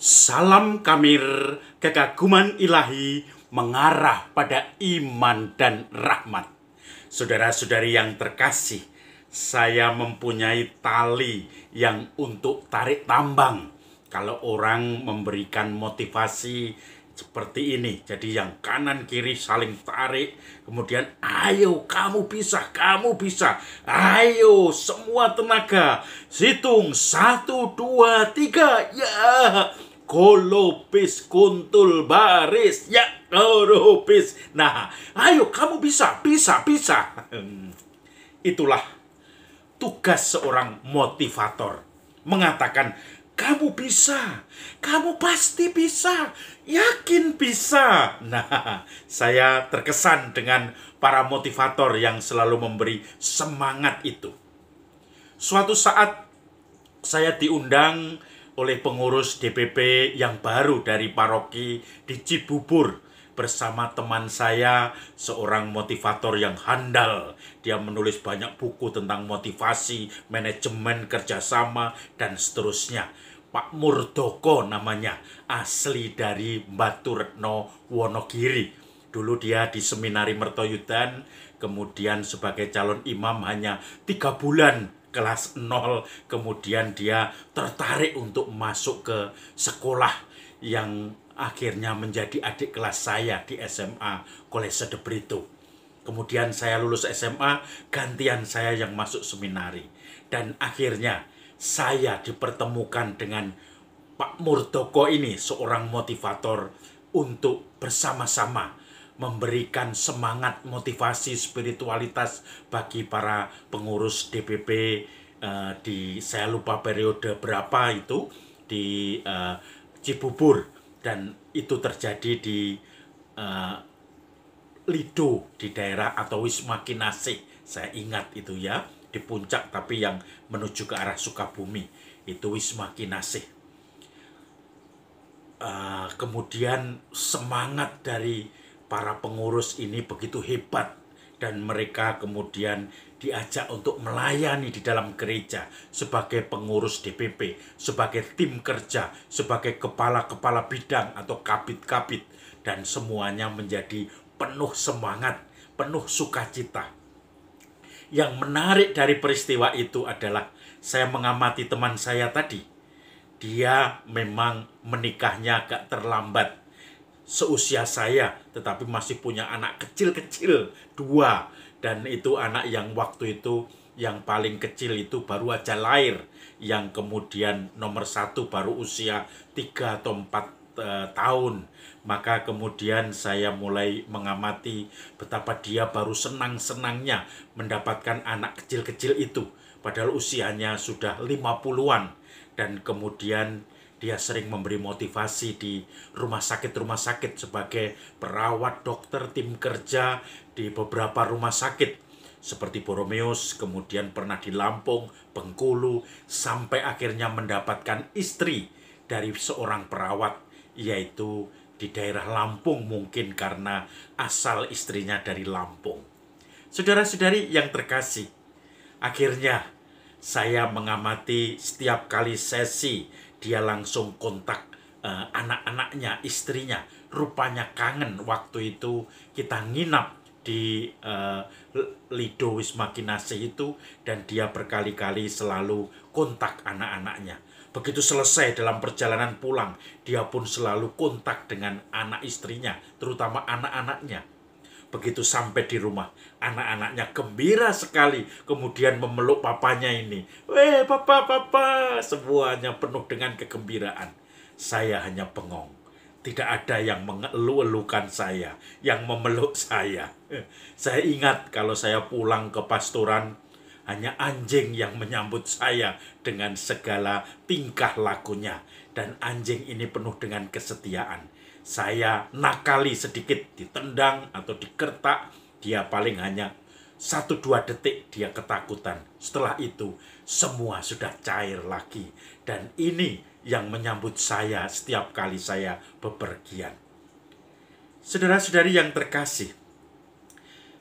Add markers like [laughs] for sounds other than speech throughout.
Salam kamir, kekaguman ilahi mengarah pada iman dan rahmat. Saudara-saudari yang terkasih, saya mempunyai tali yang untuk tarik tambang. Kalau orang memberikan motivasi seperti ini. Jadi yang kanan kiri saling tarik. Kemudian ayo kamu bisa, kamu bisa. Ayo semua tenaga. Hitung satu dua tiga ya kolopis kuntul baris ya kolopis nah ayo kamu bisa bisa bisa hmm. itulah tugas seorang motivator mengatakan kamu bisa kamu pasti bisa yakin bisa nah saya terkesan dengan para motivator yang selalu memberi semangat itu suatu saat saya diundang oleh pengurus DPP yang baru dari paroki di Cibubur bersama teman saya seorang motivator yang handal. Dia menulis banyak buku tentang motivasi, manajemen, kerjasama, dan seterusnya. Pak Murdoko namanya, asli dari Batu Retno Wonogiri. Dulu dia di Seminari Mertoyudan, kemudian sebagai calon imam hanya tiga bulan kelas 0 kemudian dia tertarik untuk masuk ke sekolah yang akhirnya menjadi adik kelas saya di SMA Kolese de Brito. Kemudian saya lulus SMA, gantian saya yang masuk seminari. Dan akhirnya saya dipertemukan dengan Pak Murdoko ini, seorang motivator untuk bersama-sama memberikan semangat motivasi spiritualitas bagi para pengurus DPP uh, eh, di saya lupa periode berapa itu di uh, Cibubur dan itu terjadi di uh, Lido di daerah atau Wisma Kinasi saya ingat itu ya di puncak tapi yang menuju ke arah Sukabumi itu Wisma Kinasi uh, kemudian semangat dari para pengurus ini begitu hebat dan mereka kemudian diajak untuk melayani di dalam gereja sebagai pengurus DPP, sebagai tim kerja, sebagai kepala-kepala bidang atau kabit-kabit dan semuanya menjadi penuh semangat, penuh sukacita. Yang menarik dari peristiwa itu adalah saya mengamati teman saya tadi. Dia memang menikahnya agak terlambat seusia saya, tetapi masih punya anak kecil-kecil dua, dan itu anak yang waktu itu yang paling kecil itu baru aja lahir, yang kemudian nomor satu baru usia tiga atau empat eh, tahun maka kemudian saya mulai mengamati betapa dia baru senang-senangnya mendapatkan anak kecil-kecil itu padahal usianya sudah lima puluhan, dan kemudian dia sering memberi motivasi di rumah sakit-rumah sakit sebagai perawat, dokter, tim kerja di beberapa rumah sakit seperti Boromeus, kemudian pernah di Lampung, Bengkulu, sampai akhirnya mendapatkan istri dari seorang perawat, yaitu di daerah Lampung mungkin karena asal istrinya dari Lampung. Saudara-saudari yang terkasih, akhirnya saya mengamati setiap kali sesi dia langsung kontak uh, anak-anaknya, istrinya. Rupanya kangen waktu itu kita nginap di uh, Lido Wisma Kinase itu dan dia berkali-kali selalu kontak anak-anaknya. Begitu selesai dalam perjalanan pulang, dia pun selalu kontak dengan anak istrinya, terutama anak-anaknya Begitu sampai di rumah, anak-anaknya gembira sekali. Kemudian memeluk papanya ini. Weh, papa, papa. Semuanya penuh dengan kegembiraan. Saya hanya bengong. Tidak ada yang mengeluh-elukan saya, yang memeluk saya. [laughs] Saya ingat kalau saya pulang ke pasturan, hanya anjing yang menyambut saya dengan segala tingkah lakunya. Dan anjing ini penuh dengan kesetiaan saya nakali sedikit, ditendang atau dikertak, dia paling hanya satu dua detik dia ketakutan. Setelah itu semua sudah cair lagi. Dan ini yang menyambut saya setiap kali saya bepergian. Saudara-saudari yang terkasih,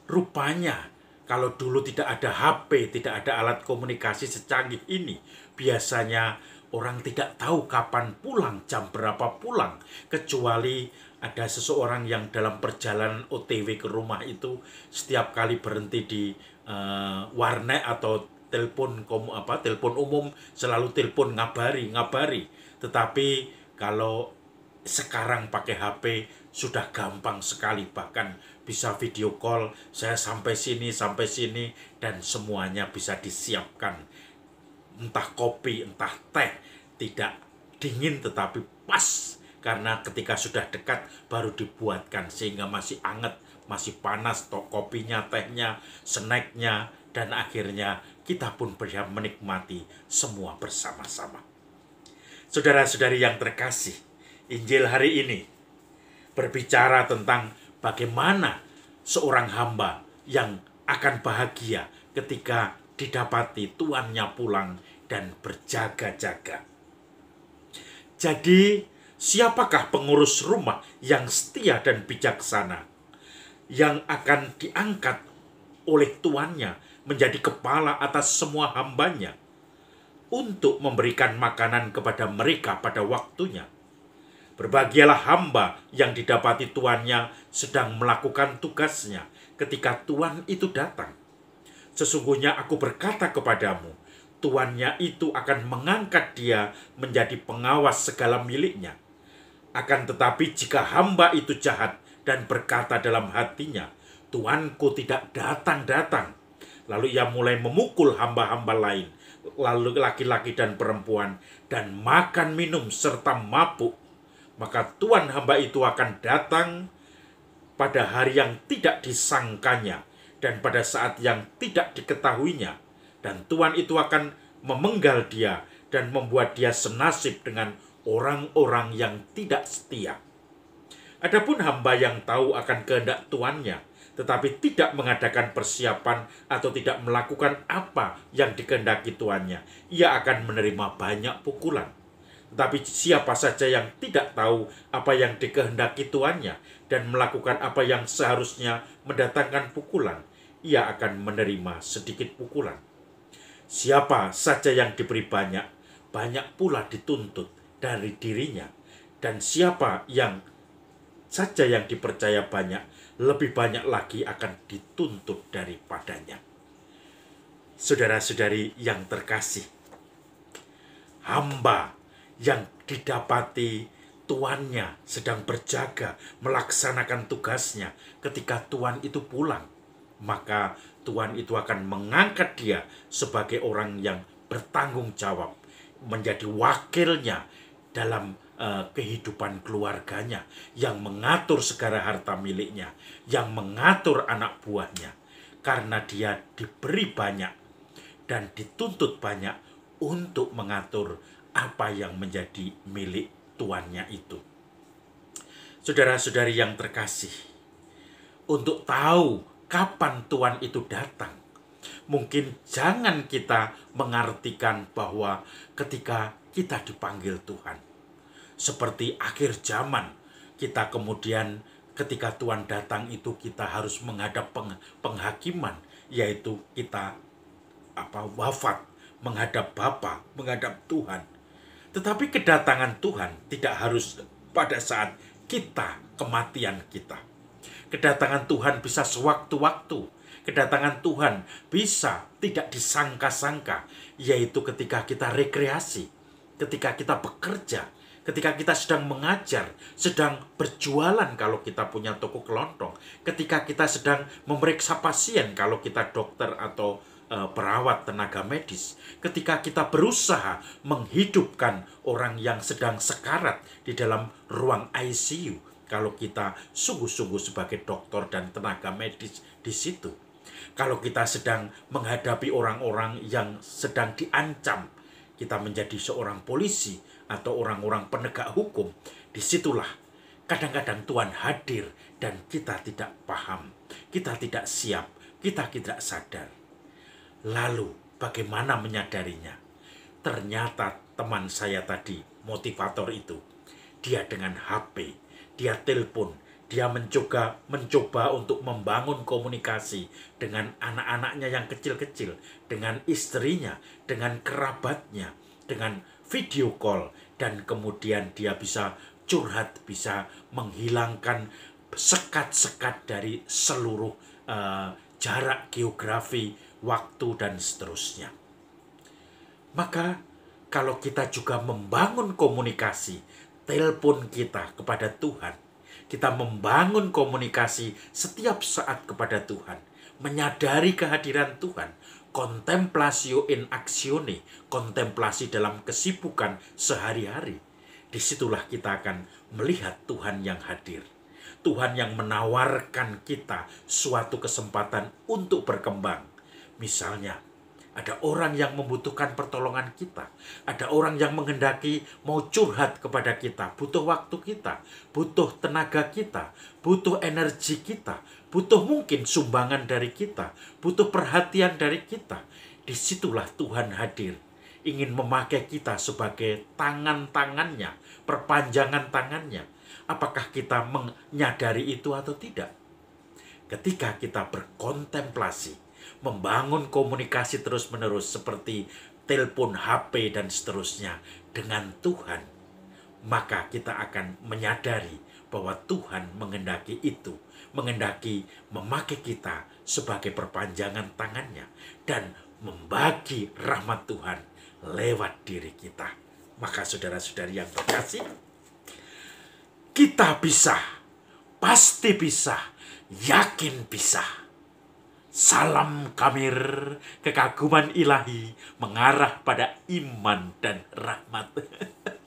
rupanya kalau dulu tidak ada HP, tidak ada alat komunikasi secanggih ini, biasanya Orang tidak tahu kapan pulang, jam berapa pulang, kecuali ada seseorang yang dalam perjalanan OTW ke rumah itu setiap kali berhenti di uh, warnet atau telepon komu apa telepon umum selalu telepon ngabari ngabari tetapi kalau sekarang pakai HP sudah gampang sekali bahkan bisa video call saya sampai sini sampai sini dan semuanya bisa disiapkan entah kopi, entah teh, tidak dingin tetapi pas karena ketika sudah dekat baru dibuatkan sehingga masih anget, masih panas tok kopinya, tehnya, snacknya dan akhirnya kita pun bisa menikmati semua bersama-sama. Saudara-saudari yang terkasih, Injil hari ini berbicara tentang bagaimana seorang hamba yang akan bahagia ketika didapati tuannya pulang dan berjaga-jaga. Jadi, siapakah pengurus rumah yang setia dan bijaksana yang akan diangkat oleh tuannya menjadi kepala atas semua hambanya untuk memberikan makanan kepada mereka pada waktunya? Berbahagialah hamba yang didapati tuannya sedang melakukan tugasnya ketika tuan itu datang Sesungguhnya aku berkata kepadamu, tuannya itu akan mengangkat dia menjadi pengawas segala miliknya. Akan tetapi jika hamba itu jahat dan berkata dalam hatinya, tuanku tidak datang-datang. Lalu ia mulai memukul hamba-hamba lain, lalu laki-laki dan perempuan, dan makan minum serta mabuk. Maka tuan hamba itu akan datang pada hari yang tidak disangkanya dan pada saat yang tidak diketahuinya, dan Tuhan itu akan memenggal dia dan membuat dia senasib dengan orang-orang yang tidak setia. Adapun hamba yang tahu akan kehendak tuannya, tetapi tidak mengadakan persiapan atau tidak melakukan apa yang dikehendaki tuannya, ia akan menerima banyak pukulan. Tetapi siapa saja yang tidak tahu apa yang dikehendaki tuannya dan melakukan apa yang seharusnya mendatangkan pukulan, ia akan menerima sedikit pukulan. Siapa saja yang diberi banyak, banyak pula dituntut dari dirinya. Dan siapa yang saja yang dipercaya banyak, lebih banyak lagi akan dituntut daripadanya. Saudara-saudari yang terkasih, hamba yang didapati tuannya sedang berjaga melaksanakan tugasnya ketika tuan itu pulang maka Tuhan itu akan mengangkat dia sebagai orang yang bertanggung jawab, menjadi wakilnya dalam uh, kehidupan keluarganya, yang mengatur segala harta miliknya, yang mengatur anak buahnya, karena dia diberi banyak dan dituntut banyak untuk mengatur apa yang menjadi milik tuannya itu. Saudara-saudari yang terkasih, untuk tahu kapan Tuhan itu datang. Mungkin jangan kita mengartikan bahwa ketika kita dipanggil Tuhan, seperti akhir zaman, kita kemudian ketika Tuhan datang itu kita harus menghadap peng, penghakiman, yaitu kita apa wafat menghadap Bapa, menghadap Tuhan. Tetapi kedatangan Tuhan tidak harus pada saat kita kematian kita. Kedatangan Tuhan bisa sewaktu-waktu. Kedatangan Tuhan bisa tidak disangka-sangka, yaitu ketika kita rekreasi, ketika kita bekerja, ketika kita sedang mengajar, sedang berjualan kalau kita punya toko kelontong, ketika kita sedang memeriksa pasien kalau kita dokter atau eh, perawat tenaga medis, ketika kita berusaha menghidupkan orang yang sedang sekarat di dalam ruang ICU, kalau kita sungguh-sungguh sebagai dokter dan tenaga medis di situ. Kalau kita sedang menghadapi orang-orang yang sedang diancam, kita menjadi seorang polisi atau orang-orang penegak hukum, disitulah kadang-kadang Tuhan hadir dan kita tidak paham, kita tidak siap, kita tidak sadar. Lalu, bagaimana menyadarinya? Ternyata teman saya tadi, motivator itu, dia dengan HP dia telepon, dia mencoba mencoba untuk membangun komunikasi dengan anak-anaknya yang kecil-kecil, dengan istrinya, dengan kerabatnya, dengan video call dan kemudian dia bisa curhat, bisa menghilangkan sekat-sekat dari seluruh uh, jarak geografi, waktu dan seterusnya. Maka kalau kita juga membangun komunikasi telepon kita kepada Tuhan. Kita membangun komunikasi setiap saat kepada Tuhan. Menyadari kehadiran Tuhan. Kontemplasio in actione. Kontemplasi dalam kesibukan sehari-hari. Disitulah kita akan melihat Tuhan yang hadir. Tuhan yang menawarkan kita suatu kesempatan untuk berkembang. Misalnya, ada orang yang membutuhkan pertolongan kita. Ada orang yang menghendaki mau curhat kepada kita. Butuh waktu kita. Butuh tenaga kita. Butuh energi kita. Butuh mungkin sumbangan dari kita. Butuh perhatian dari kita. Disitulah Tuhan hadir. Ingin memakai kita sebagai tangan-tangannya. Perpanjangan tangannya. Apakah kita menyadari itu atau tidak? Ketika kita berkontemplasi membangun komunikasi terus-menerus seperti telepon HP dan seterusnya dengan Tuhan, maka kita akan menyadari bahwa Tuhan mengendaki itu, mengendaki memakai kita sebagai perpanjangan tangannya dan membagi rahmat Tuhan lewat diri kita. Maka saudara-saudari yang terkasih, kita bisa, pasti bisa, yakin bisa Salam kamir, kekaguman ilahi mengarah pada iman dan rahmat. [laughs]